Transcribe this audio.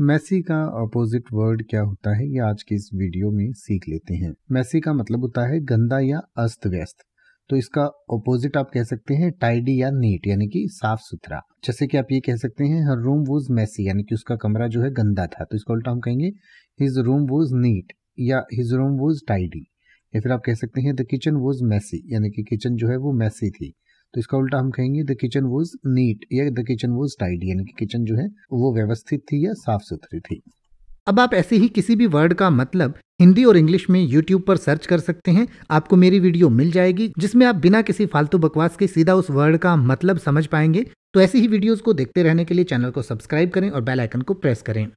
मैसी का opposite word क्या होता है ये आज के इस वीडियो में सीख लेते हैं मैसी का मतलब होता है गंदा या अस्त व्यस्त तो इसका अपोजिट आप कह सकते हैं टाइडी या नीट यानी कि साफ सुथरा जैसे कि आप ये कह सकते हैं हर रूम वॉज मैसी यानी कि उसका कमरा जो है गंदा था तो इसका उल्टा हम कहेंगे हिज रूम वॉज नीट या हिज रूम वॉज टाइडी या फिर आप कह सकते हैं द किचन वॉज मैसी यानी कि किचन जो है वो मैसी थी तो इसका उल्टा हम कहेंगे द किचन वॉज नीट या द किचन वॉज टाइडी यानी कि किचन जो है वो व्यवस्थित थी या साफ सुथरी थी अब आप ऐसे ही किसी भी वर्ड का मतलब हिंदी और इंग्लिश में यूट्यूब पर सर्च कर सकते हैं आपको मेरी वीडियो मिल जाएगी जिसमें आप बिना किसी फालतू बकवास के सीधा उस वर्ड का मतलब समझ पाएंगे तो ऐसी ही वीडियोस को देखते रहने के लिए चैनल को सब्सक्राइब करें और बेल आइकन को प्रेस करें